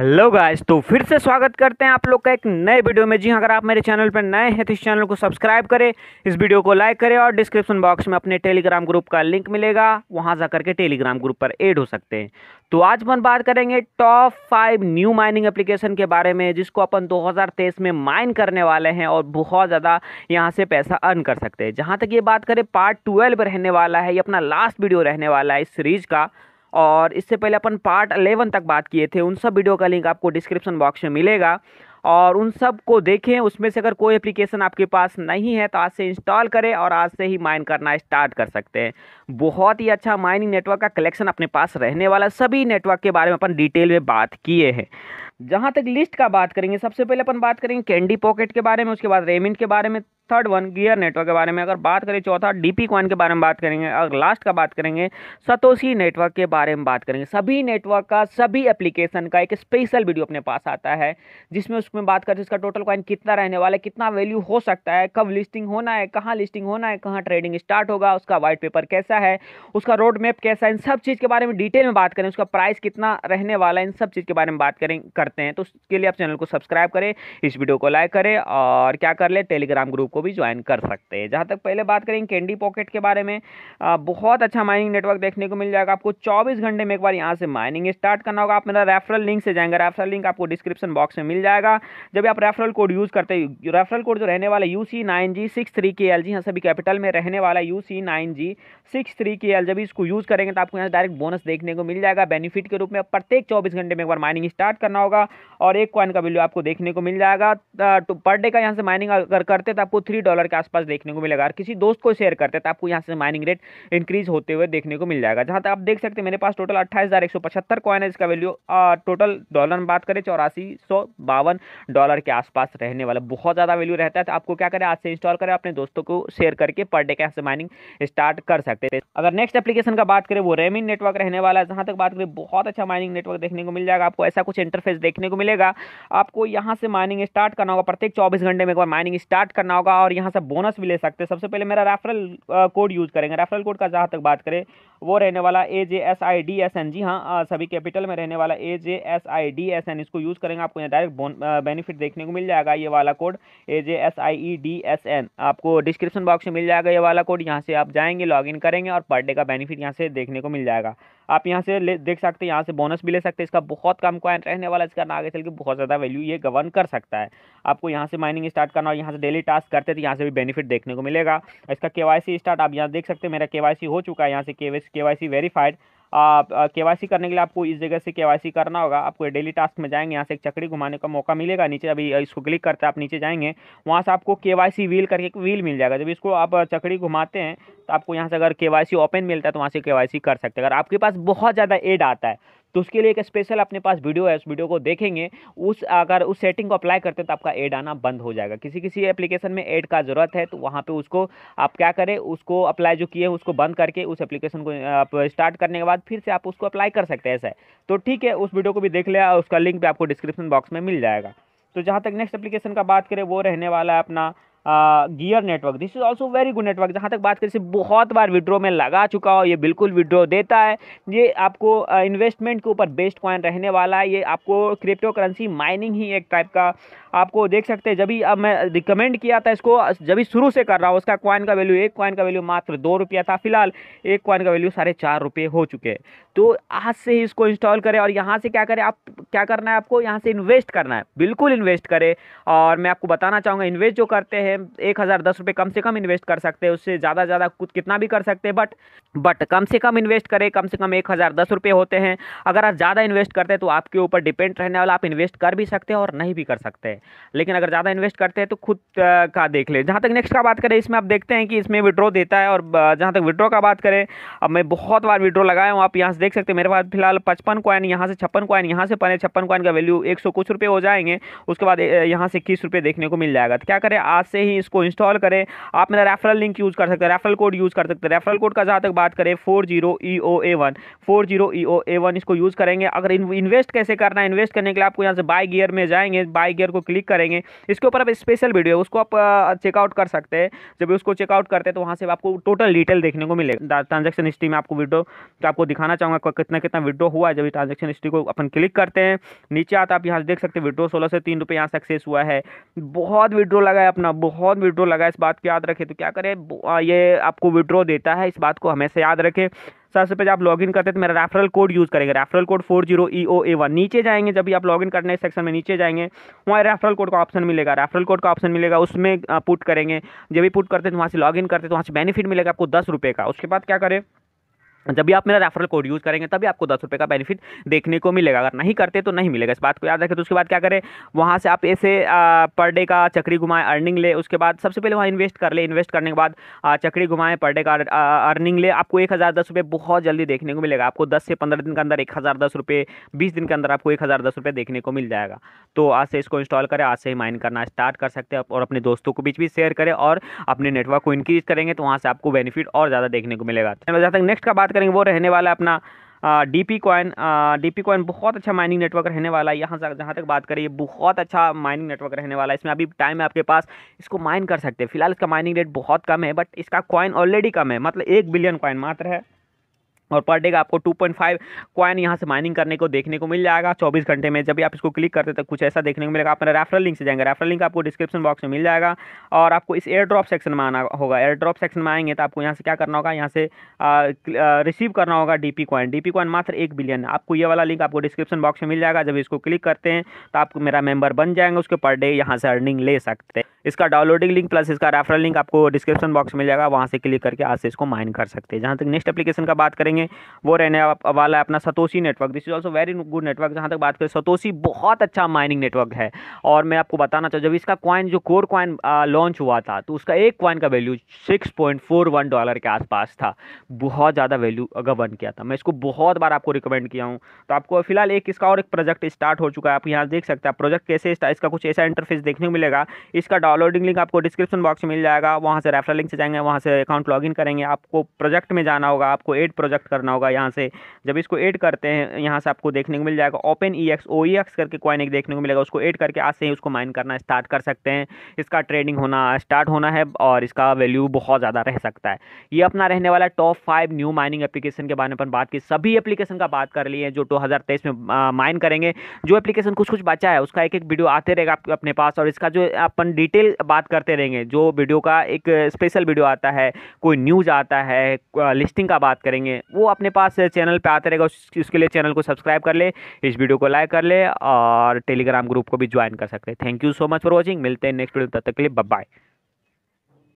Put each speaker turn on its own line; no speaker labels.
hello guys तो फिर से स्वागत करते हैं आप लोग का एक नए वीडियो में जी हाँ, अगर आप मेरे चैनल पर नए हैं तो इस चैनल को सब्सक्राइब करें इस वीडियो को लाइक करें और डिस्क्रिप्शन बॉक्स में अपने टेलीग्राम ग्रुप का लिंक मिलेगा वहां जा करके टेलीग्राम ग्रुप पर ऐड हो सकते हैं तो आज अपन बात करेंगे top five new mining application के बारे में जिसको अपन दो में माइन करने वाले हैं और बहुत ज़्यादा यहाँ से पैसा अर्न कर सकते हैं जहाँ तक ये बात करें पार्ट ट्वेल्व रहने वाला है ये अपना लास्ट वीडियो रहने वाला है इस सीरीज़ का और इससे पहले अपन पार्ट अलेवन तक बात किए थे उन सब वीडियो का लिंक आपको डिस्क्रिप्शन बॉक्स में मिलेगा और उन सब को देखें उसमें से अगर कोई एप्लीकेशन आपके पास नहीं है तो आज से इंस्टॉल करें और आज से ही माइन करना स्टार्ट कर सकते हैं बहुत ही अच्छा माइनिंग नेटवर्क का कलेक्शन अपने पास रहने वाला सभी नेटवर्क के बारे में अपन डिटेल में बात किए हैं जहाँ तक लिस्ट का बात करेंगे सबसे पहले अपन बात करेंगे कैंडी पॉकेट के बारे में उसके बाद रेमिन के बारे में थर्ड वन गियर नेटवर्क के बारे में अगर बात करें चौथा डीपी क्वाइन के बारे में बात करेंगे अगर लास्ट का बात करेंगे सतोशी नेटवर्क के बारे में बात करेंगे सभी नेटवर्क का सभी एप्लीकेशन का एक स्पेशल वीडियो अपने पास आता है जिसमें उसमें बात करते हैं इसका टोटल क्वाइन कितना रहने वाला है कितना वैल्यू हो सकता है कब लिस्टिंग होना है कहाँ लिस्टिंग होना है कहाँ ट्रेडिंग स्टार्ट होगा उसका व्हाइट पेपर कैसा है उसका रोड मैप कैसा है इन सब चीज़ के बारे में डिटेल में बात करें उसका प्राइस कितना रहने वाला है इन सब चीज़ के बारे में बात करें करते हैं तो उसके लिए आप चैनल को सब्सक्राइब करें इस वीडियो को लाइक करें और क्या कर ले टेलीग्राम ग्रुप को भी ज्वाइन कर सकते हैं जहाँ तक पहले बात करें कैंडी पॉकेट के बारे में आ, बहुत अच्छा माइनिंग नेटवर्क देखने को मिल जाएगा आपको चौबीस घंटे में एक बार यहाँ से माइनिंग स्टार्ट करना होगा आप मेरा रेफरल लिंक से जाएंगे रेफरल लिंक आपको डिस्क्रिप्शन बॉक्स में मिल जाएगा जब आप रेफरल कोड यूज़ करते रेफरल कोड जो रहने वाला U C nine G six three K L G हाँ सभी कैपिटल में रहने वाला U C nine G six three K L जब इसको यूज़ करेंगे तो आपको यहाँ डायरेक्ट बोनस देखने को मिल जाएगा बेनिफिट के रूप में प्रत्येक चौबीस घंटे में एक बार माइनिंग स्टार्ट करना होगा और एक कॉइन का वैल्यू आपको देखने को मिल जाएगा तो पर डे का यहाँ से माइनिंग अगर करते तो आपको थ्री डॉलर के आसपास देखने को मिलेगा और किसी दोस्त को शेयर करते हैं तो आपको यहाँ से माइनिंग रेट इंक्रीज होते हुए देखने को मिल जाएगा जहाँ तक आप देख सकते हैं मेरे पास टोटल अट्ठाईस हज़ार एक सौ पचहत्तर कॉइन है इसका वैल्यू टोटल डॉलर में बात करें चौरासी सौ बावन डॉलर के आसपास रहने वाला बहुत ज़्यादा वैल्यू रहता है तो आपको क्या करें आज से इंस्टॉल करें अपने दोस्तों को शेयर करके पर डे के यहाँ से माइनिंग स्टार्ट कर सकते हैं अगर नेक्स्ट एप्लीकेशन का बात करें वो रेमिन नेटवर्क रहने वाला है जहाँ तक बात करें बहुत अच्छा माइनिंग नेटवर्क देखने को मिल जाएगा आपको ऐसा कुछ इंटरफेस देखने को मिलेगा आपको यहाँ से माइनिंग स्टार्ट करना होगा प्रत्येक चौबीस घंटे में एक बार माइनिंग स्टार्ट करना होगा और यहाँ से बोनस भी ले सकते हैं सबसे पहले मेरा रेफरल कोड यूज़ करेंगे रेफरल कोड का जहाँ तक बात करें वो रहने वाला A J S I D S N G हाँ सभी कैपिटल में रहने वाला A J S I D S N इसको यूज़ करेंगे आपको यहाँ डायरेक्ट बेनिफिट देखने को मिल जाएगा ये वाला code A J S I E D S N आपको डिस्क्रिप्शन बॉक्स में मिल जाएगा ये वाला कोड यहाँ से आप जाएंगे लॉगिन करेंगे और पर डे का बेनिफिट यहाँ से देखने को मिल जाएगा आप यहाँ से ले देख सकते हैं यहाँ से बोनस भी ले सकते हैं इसका बहुत कम क्वाइंट रहने वाला इसका ना आगे चल के बहुत ज़्यादा वैल्यू ये गवर्न कर सकता है आपको यहाँ से माइनिंग स्टार्ट करना और यहाँ से डेली टास्क करते हैं तो यहाँ से भी बेनिफिट देखने को मिलेगा इसका के स्टार्ट आप यहाँ देख सकते हैं मेरा के हो चुका है यहाँ से के के वेरीफाइड के वाई करने के लिए आपको इस जगह से के करना होगा आपको डेली टास्क में जाएंगे यहाँ से एक चकड़ी घुमाने का मौका मिलेगा नीचे अभी इसको क्लिक करते हैं आप नीचे जाएंगे वहाँ से आपको के व्हील करके एक व्हील मिल जाएगा जब इसको आप चकड़ी घुमाते हैं तो आपको यहाँ से अगर के ओपन मिलता है तो वहाँ से के कर सकते हैं अगर आपके पास बहुत ज़्यादा एड आता है तो उसके लिए एक स्पेशल अपने पास वीडियो है उस वीडियो को देखेंगे उस अगर उस सेटिंग को अप्लाई करते हैं तो आपका एड आना बंद हो जाएगा किसी किसी एप्लीकेशन में एड का ज़रूरत है तो वहाँ पर उसको आप क्या करें उसको अप्लाई जो किए उसको बंद करके उस एप्लीकेशन को आप स्टार्ट करने के बाद फिर से आप उसको अप्लाई कर सकते हैं ऐसा है तो ठीक है उस वीडियो को भी देख लिया उसका लिंक भी आपको डिस्क्रिप्शन बॉक्स में मिल जाएगा तो जहाँ तक नेक्स्ट एप्लीकेशन का बात करें वो रहने वाला है अपना gear network this is also very good network जहाँ तक बात करें से बहुत बार विड्रो में लगा चुका हो ये बिल्कुल विड्रो देता है ये आपको इन्वेस्टमेंट के ऊपर बेस्ट कॉइन रहने वाला है ये आपको क्रिप्टो करेंसी माइनिंग ही एक टाइप का आपको देख सकते हैं जब भी अब मैं रिकमेंड किया था इसको जब भी शुरू से कर रहा हूँ उसका कॉइन का वैल्यू एक कॉइन का वैल्यू मात्र दो रुपया था फिलहाल एक कॉइन का वैल्यू साढ़े चार रुपये हो चुके हैं तो आज से ही इसको इंस्टॉल करें और यहाँ से क्या करें आप क्या करना है आपको यहाँ से इन्वेस्ट करना है बिल्कुल इन्वेस्ट करें और मैं आपको बताना चाहूँगा इन्वेस्ट जो करते हैं एक हज़ार दस रुपये कम से कम इन्वेस्ट कर सकते हैं उससे ज़्यादा ज़्यादा कुछ कितना भी कर सकते हैं बट बट कम से कम इन्वेस्ट करें कम से कम एक हज़ार दस रुपये होते हैं अगर आप ज़्यादा इन्वेस्ट करते हैं तो आपके ऊपर डिपेंड रहने वाला आप इन्वेस्ट कर भी सकते हैं और नहीं भी कर सकते हैं लेकिन अगर ज़्यादा इन्वेस्ट करते हैं तो खुद का देख ले जहाँ तक नेक्स्ट का बात करें इसमें आप देखते हैं कि इसमें विड्रो देता है और जहाँ तक विड्रो का बात करें अब मैं बहुत बार विड्रो लगाया हूँ आप यहाँ से देख सकते हैं मेरे पास फिलहाल पचपन कॉइन यहाँ से छप्पन कॉइन यहाँ से पड़े छप्पन कॉइन का वैल्यू एक सौ कुछ रुपये हो जाएंगे उसके बाद यहाँ से इक्कीस रुपये देखने को मिल जाएगा तो क्या करें आज से ही इसको इंस्टॉल करें आप मेरा रेफरल लिंक यूज़ कर सकते हैं रेफरल कोड यूज़ कर सकते हैं रेफरल कोड का जहाँ तक बात करें four zero E O A one four zero E O A one इसको यूज़ करेंगे अगर इन्वेस्ट कैसे करना है इन्वेस्ट करने के लिए आपको यहाँ से बाई गियर में जाएंगे बाई गियर को क्लिक करेंगे इसके ऊपर आप स्पेशल वीडियो है उसको आप चेकआउट कर सकते हैं जब उसको चेकआउट करते हैं तो वहाँ से आपको टोटल डिटेल देखने को मिलेगा ट्रांजेक्शन हिस्ट्री में आपको वीडियो तो आपको दिखाना चाहूँगा कितना कितना वीडियो हुआ है जब ट्रांजेक्शन हिस्ट्री को अपन क्लिक करते हैं नीचे आता आप यहाँ देख सकते हैं वीडियो सोलह से तीन रुपये यहाँ सक्सेस हुआ है बहुत विड्रो लगा है अपना बहुत विड्रो लगा है इस बात को याद रखें तो क्या करें ये आपको विड्रो देता है इस बात को हमेशा याद रखें सबसे पहले आप इन करते हैं तो मेरा रेफरल कोड यूज़ करेंगे referral code four zero E O A one नीचे जाएंगे जब भी आप इन करने सेक्शन में नीचे जाएंगे वहाँ रेफरल कोड का ऑप्शन मिलेगा रेफरल कोड का ऑप्शन मिलेगा उसमें पुट करेंगे जब भी पुट करते हैं तो वहाँ से इन करते हैं तो वहाँ से बेनिफिट मिलेगा आपको दस रुपये का उसके बाद क्या करें जब भी आप मेरा रेफरल कोड यूज़ करेंगे तभी आपको दस रुपये का बेनिफिट देखने को मिलेगा अगर नहीं करते तो नहीं मिलेगा इस बात को याद रखें तो उसके बाद क्या करें वहाँ से आप ऐसे पर डे का चक्री घुमाएं अर्निंग ले उसके बाद सबसे पहले वहाँ इन्वेस्ट कर ले इन्वेस्ट करने के बाद चक्री घुमाएं पर डे का अर्निंग ले आपको एक हज़ार दस रुपये बहुत जल्दी देखने को मिलेगा आपको दस से पंद्रह दिन के अंदर एक हज़ार दस रुपये बीस दिन के अंदर आपको एक हज़ार दस रुपये देखने को मिल जाएगा तो आज से इसको इंस्टॉल करें आज से ही माइन करना स्टार्ट कर सकते हैं और अपने दोस्तों को बीच बीच शेयर करें और अपने नेटवर्क को इंक्रीज करेंगे तो वहाँ से आपको बेनिफिट और ज़्यादा देखने को मिलेगा नेक्स्ट तो का बात बात करेंगे वो रहने वाला अपना D P coin D P coin बहुत अच्छा माइनिंग नेटवर्क रहने वाला है यहाँ तक जहाँ तक बात करें ये बहुत अच्छा माइनिंग नेटवर्क रहने वाला है इसमें अभी टाइम है आपके पास इसको माइन कर सकते हैं फिलहाल इसका माइनिंग रेट बहुत कम है बट इसका कॉइन ऑलरेडी कम है मतलब एक बिलियन कॉइन मात्र है और पर डे का आपको 2.5 पॉइंट कॉइन यहाँ से माइनिंग करने को देखने को मिल जाएगा 24 घंटे में जब भी आप इसको क्लिक करते तो कुछ ऐसा देखने को मिलेगा आप मेरा रेफरल लिंक से जाएंगे रेफरल लिंक आपको डिस्क्रिप्शन बॉक्स में मिल जाएगा और आपको इस एयर ड्रॉप सेक्शन में आना होगा एयर ड्रॉप सेक्शन में आएंगे तो आपको यहाँ से क्या करना होगा यहाँ से रिसीव करना होगा D P coin D P coin मात्र एक बिलियन आपको ये वाला लिंक आपको डिस्क्रिप्शन बॉक्स में मिल जाएगा जब इसको क्लिक करते हैं तो आप मेरा मेम्बर बन जाएंगे उसके पर डे यहाँ से अर्निंग ले सकते हैं इसका डाउनलोडिंग लिंक प्लस इसका रेफरल लिंक आपको डिस्क्रिप्शन बॉक्स मिल जाएगा वहाँ से क्लिक करके आज से इसको माइन कर सकते हैं जहाँ तक नेक्स्ट एप्लीकेशन का बात करेंगे वो रहने वाला है अपना Satoshi network this is also very good network जहाँ तक बात करें सतोशी बहुत अच्छा माइनिंग नेटवर्क है और मैं आपको बताना चाहूँ जब इसका कॉइन जो कोर कॉइन लॉन्च हुआ था तो उसका एक कॉइन का वैल्यू सिक्स डॉलर के आसपास था बहुत ज़्यादा वैल्यू अगर बन किया था मैं इसको बहुत बार आपको रिकमेंड किया हूँ तो आपको फिलहाल एक इसका और एक प्रोजेक्ट स्टार्ट हो चुका है आप यहाँ देख सकते हैं प्रोजेक्ट कैसे इसका कुछ ऐसा इंटरफेस देखने को मिलेगा इसका डाउनलोडिंग लिंक आपको डिस्क्रिप्शन बॉक्स में मिल जाएगा वहाँ से रेफरल लिंक से जाएंगे वहाँ से अकाउंट लॉगिन करेंगे आपको प्रोजेक्ट में जाना होगा आपको एड प्रोजेक्ट करना होगा यहाँ से जब इसको एड करते हैं यहाँ से आपको देखने को मिल जाएगा open E X O E X करके कॉइन एक देखने को मिलेगा उसको एड करके आज से ही उसको माइन करना स्टार्ट कर सकते हैं इसका ट्रेडिंग होना स्टार्ट होना है और इसका वैल्यू बहुत ज़्यादा रह सकता है ये अपना रहने वाला top five new mining application के बारे में बात की सभी एप्लीकेशन का बात कर लिए जो तेईस में माइन करेंगे जो एप्लीकेशन कुछ कुछ बचा है उसका एक एक वीडियो आते रहेगा आपके अपने पास और इसका जो अपन डिटेल डिटेल बात करते रहेंगे जो वीडियो का एक स्पेशल वीडियो आता है कोई न्यूज़ आता है लिस्टिंग का बात करेंगे वो अपने पास चैनल पर आते रहेगा उसके लिए चैनल को सब्सक्राइब कर ले इस वीडियो को लाइक कर ले और टेलीग्राम ग्रुप को भी ज्वाइन कर सकते हैं thank you so much for watching मिलते हैं नेक्स्ट वीडियो तब तक के लिए बाय